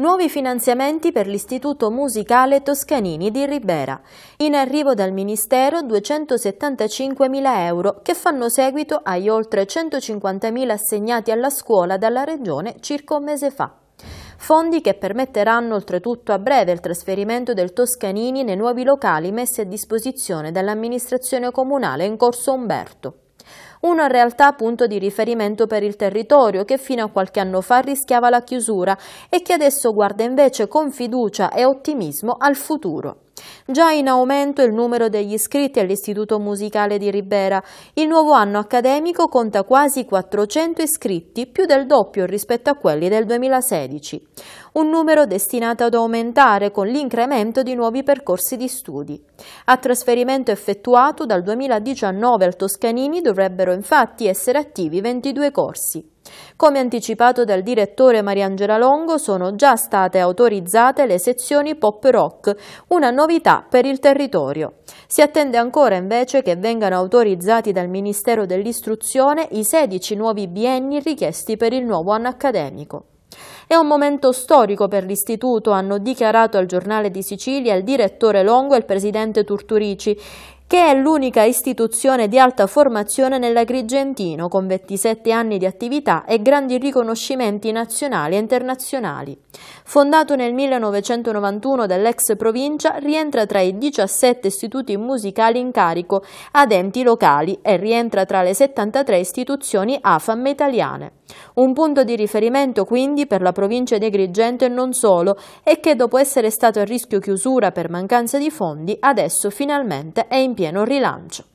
Nuovi finanziamenti per l'Istituto Musicale Toscanini di Ribera. In arrivo dal Ministero 275.000 euro che fanno seguito agli oltre 150.000 assegnati alla scuola dalla Regione circa un mese fa fondi che permetteranno oltretutto a breve il trasferimento del Toscanini nei nuovi locali messi a disposizione dall'amministrazione comunale in corso Umberto una realtà appunto di riferimento per il territorio che fino a qualche anno fa rischiava la chiusura e che adesso guarda invece con fiducia e ottimismo al futuro. Già in aumento il numero degli iscritti all'Istituto Musicale di Ribera. Il nuovo anno accademico conta quasi 400 iscritti, più del doppio rispetto a quelli del 2016. Un numero destinato ad aumentare con l'incremento di nuovi percorsi di studi. A trasferimento effettuato dal 2019 al Toscanini dovrebbero infatti essere attivi 22 corsi. Come anticipato dal direttore Mariangela Longo, sono già state autorizzate le sezioni pop rock, una novità per il territorio. Si attende ancora invece che vengano autorizzati dal Ministero dell'Istruzione i 16 nuovi bienni richiesti per il nuovo anno accademico. È un momento storico per l'Istituto, hanno dichiarato al Giornale di Sicilia il direttore Longo e il presidente Turturici, che è l'unica istituzione di alta formazione nell'Agrigentino con 27 anni di attività e grandi riconoscimenti nazionali e internazionali. Fondato nel 1991 dall'ex provincia, rientra tra i 17 istituti musicali in carico ad enti locali e rientra tra le 73 istituzioni AFAM italiane. Un punto di riferimento quindi per la provincia di Agrigento e non solo e che dopo essere stato a rischio chiusura per mancanza di fondi adesso finalmente è in pieno rilancio.